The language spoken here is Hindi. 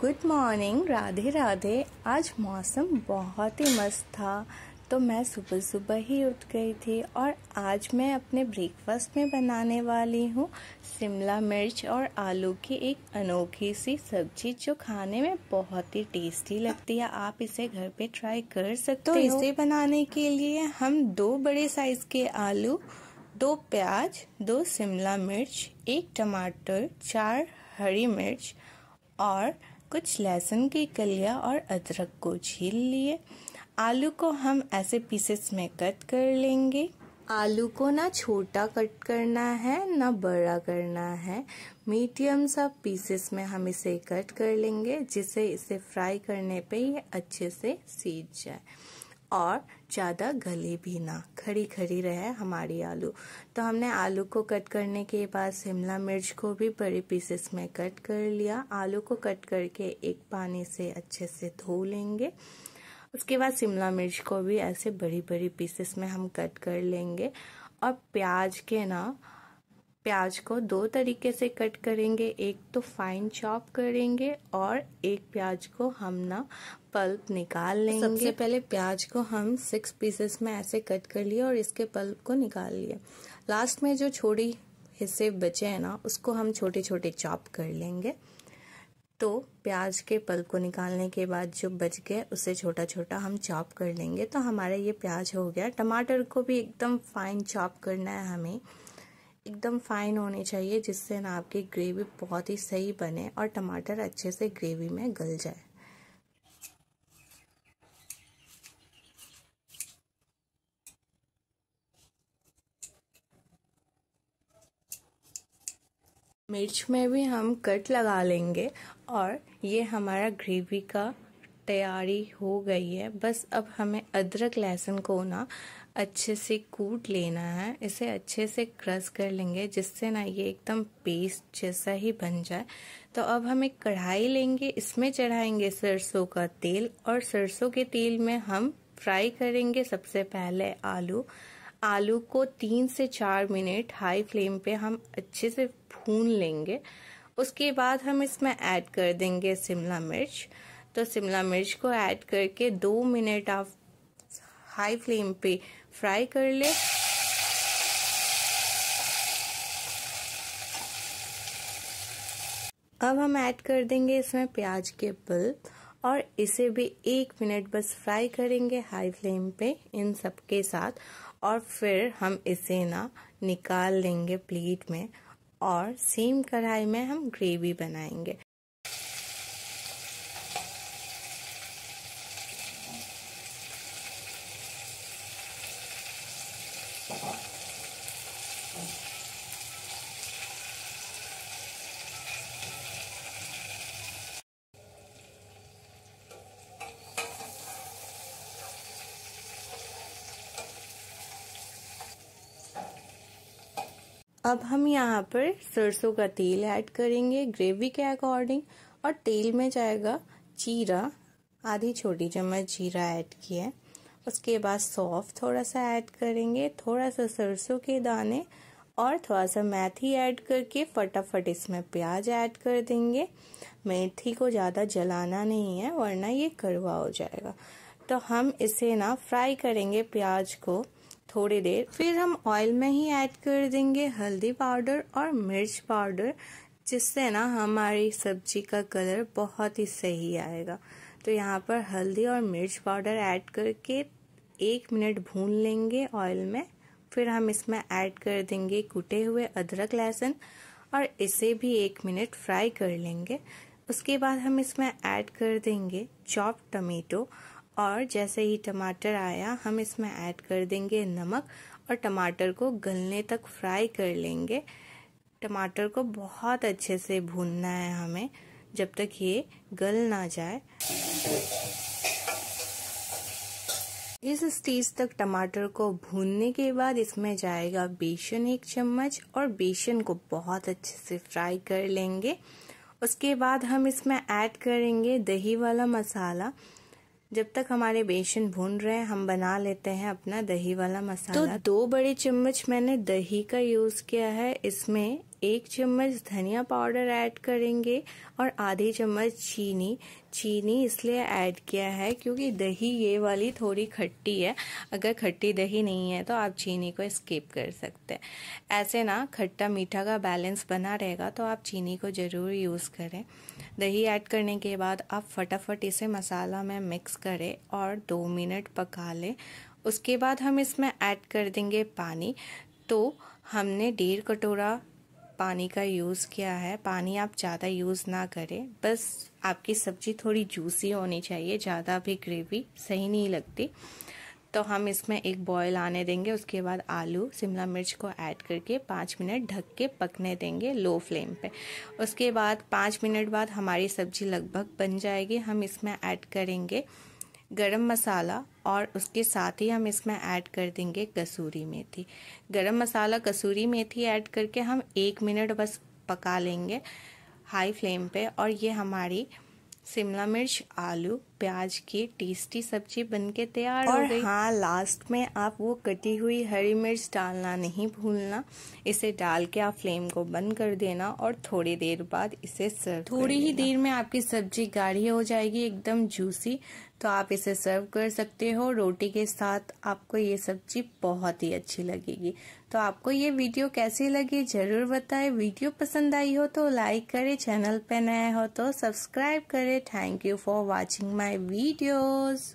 गुड मॉर्निंग राधे राधे आज मौसम बहुत ही मस्त था तो मैं सुबह सुबह ही उठ गई थी और आज मैं अपने ब्रेकफास्ट में बनाने वाली हूँ शिमला मिर्च और आलू की एक अनोखी सी सब्जी जो खाने में बहुत ही टेस्टी लगती है आप इसे घर पे ट्राई कर सकते तो हो इसे बनाने के लिए हम दो बड़े साइज के आलू दो प्याज दो शिमला मिर्च एक टमाटर चार हरी मिर्च और कुछ लहसुन की कलिया और अदरक को छील लिए आलू को हम ऐसे पीसेस में कट कर लेंगे आलू को ना छोटा कट करना है ना बड़ा करना है मीडियम सा पीसेस में हम इसे कट कर लेंगे जिसे इसे फ्राई करने पे ये अच्छे से सीज जाए और ज़्यादा गले भी ना खड़ी खड़ी रहे हमारी आलू तो हमने आलू को कट करने के बाद शिमला मिर्च को भी बड़े पीसेस में कट कर लिया आलू को कट करके एक पानी से अच्छे से धो लेंगे उसके बाद शिमला मिर्च को भी ऐसे बड़ी बड़ी पीसेस में हम कट कर लेंगे और प्याज के ना प्याज को दो तरीके से कट करेंगे एक तो फाइन चॉप करेंगे और एक प्याज को हम ना पल्प निकाल तो लेंगे सबसे पहले प्याज को हम सिक्स पीसेस में ऐसे कट कर लिए और इसके पल्प को निकाल लिए लास्ट में जो छोटी हिस्से बचे हैं ना उसको हम छोटे छोटे चॉप कर लेंगे तो प्याज के पल्प को निकालने के बाद जो बच गए उसे छोटा छोटा हम चॉप कर लेंगे तो हमारा ये प्याज हो गया टमाटर को भी एकदम फाइन चॉप करना है हमें एकदम फाइन होनी चाहिए जिससे ना आपकी ग्रेवी बहुत ही सही बने और टमाटर अच्छे से ग्रेवी में गल जाए मिर्च में भी हम कट लगा लेंगे और ये हमारा ग्रेवी का तैयारी हो गई है बस अब हमें अदरक लहसुन को ना अच्छे से कूट लेना है इसे अच्छे से क्रश कर लेंगे जिससे ना ये एकदम पेस्ट जैसा ही बन जाए तो अब हम एक कढ़ाई लेंगे इसमें चढ़ाएंगे सरसों का तेल और सरसों के तेल में हम फ्राई करेंगे सबसे पहले आलू आलू को तीन से चार मिनट हाई फ्लेम पे हम अच्छे से भून लेंगे उसके बाद हम इसमें ऐड कर देंगे शिमला मिर्च तो शिमला मिर्च को ऐड करके दो मिनट आप हाई फ्लेम पे फ्राई कर ले अब हम ऐड कर देंगे इसमें प्याज के पल्प और इसे भी एक मिनट बस फ्राई करेंगे हाई फ्लेम पे इन सब के साथ और फिर हम इसे ना निकाल लेंगे प्लेट में और सेम कढ़ाई में हम ग्रेवी बनाएंगे अब हम यहाँ पर सरसों का तेल ऐड करेंगे ग्रेवी के अकॉर्डिंग और तेल में जाएगा जीरा आधी छोटी चम्मच जीरा ऐड किया है उसके बाद सौफ थोड़ा सा ऐड करेंगे थोड़ा सा सरसों के दाने और थोड़ा सा मेथी ऐड करके फटाफट इसमें प्याज ऐड कर देंगे मेथी को ज़्यादा जलाना नहीं है वरना ये कड़वा हो जाएगा तो हम इसे ना फ्राई करेंगे प्याज को थोड़ी देर फिर हम ऑयल में ही ऐड कर देंगे हल्दी पाउडर और मिर्च पाउडर जिससे ना हमारी सब्जी का कलर बहुत ही सही आएगा तो यहाँ पर हल्दी और मिर्च पाउडर ऐड करके एक मिनट भून लेंगे ऑयल में फिर हम इसमें ऐड कर देंगे कूटे हुए अदरक लहसुन और इसे भी एक मिनट फ्राई कर लेंगे उसके बाद हम इसमें ऐड कर देंगे चॉप टमेटो और जैसे ही टमाटर आया हम इसमें ऐड कर देंगे नमक और टमाटर को गलने तक फ्राई कर लेंगे टमाटर को बहुत अच्छे से भूनना है हमें जब तक ये गल ना जाए इस स्टेज तक टमाटर को भूनने के बाद इसमें जाएगा बेसन एक चम्मच और बेसन को बहुत अच्छे से फ्राई कर लेंगे उसके बाद हम इसमें ऐड करेंगे दही वाला मसाला जब तक हमारे बेसन भून रहे हैं हम बना लेते हैं अपना दही वाला मसाला तो दो बड़े चम्मच मैंने दही का यूज किया है इसमें एक चम्मच धनिया पाउडर ऐड करेंगे और आधी चम्मच चीनी चीनी इसलिए ऐड किया है क्योंकि दही ये वाली थोड़ी खट्टी है अगर खट्टी दही नहीं है तो आप चीनी को स्किप कर सकते हैं ऐसे ना खट्टा मीठा का बैलेंस बना रहेगा तो आप चीनी को ज़रूर यूज़ करें दही ऐड करने के बाद आप फटाफट इसे मसाला में मिक्स करें और दो मिनट पका लें उसके बाद हम इसमें ऐड कर देंगे पानी तो हमने डेढ़ कटोरा पानी का यूज़ किया है पानी आप ज़्यादा यूज़ ना करें बस आपकी सब्ज़ी थोड़ी जूसी होनी चाहिए ज़्यादा भी ग्रेवी सही नहीं लगती तो हम इसमें एक बॉयल आने देंगे उसके बाद आलू शिमला मिर्च को ऐड करके पाँच मिनट ढक के पकने देंगे लो फ्लेम पे उसके बाद पाँच मिनट बाद हमारी सब्ज़ी लगभग बन जाएगी हम इसमें ऐड करेंगे गरम मसाला और उसके साथ ही हम इसमें ऐड कर देंगे कसूरी मेथी गरम मसाला कसूरी मेथी ऐड करके हम एक मिनट बस पका लेंगे हाई फ्लेम पे और ये हमारी शिमला मिर्च आलू प्याज की टेस्टी सब्जी बन के तैयार हो गई हाँ लास्ट में आप वो कटी हुई हरी मिर्च डालना नहीं भूलना इसे डाल के आप फ्लेम को बंद कर देना और थोड़ी देर बाद इसे सर्व थोड़ी ही देर में आपकी सब्जी गाढ़ी हो जाएगी एकदम जूसी तो आप इसे सर्व कर सकते हो रोटी के साथ आपको ये सब्जी बहुत ही अच्छी लगेगी तो आपको ये वीडियो कैसी लगी जरूर बताएं वीडियो पसंद आई हो तो लाइक करें चैनल पे नया हो तो सब्सक्राइब करें thank you for watching my my videos.